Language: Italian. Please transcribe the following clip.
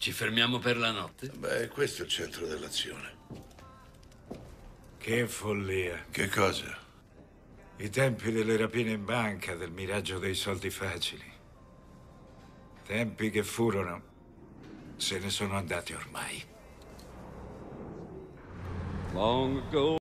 Ci fermiamo per la notte? Beh, questo è il centro dell'azione. Che follia. Che cosa? I tempi delle rapine in banca, del miraggio dei soldi facili. Tempi che furono, se ne sono andati ormai. Long ago.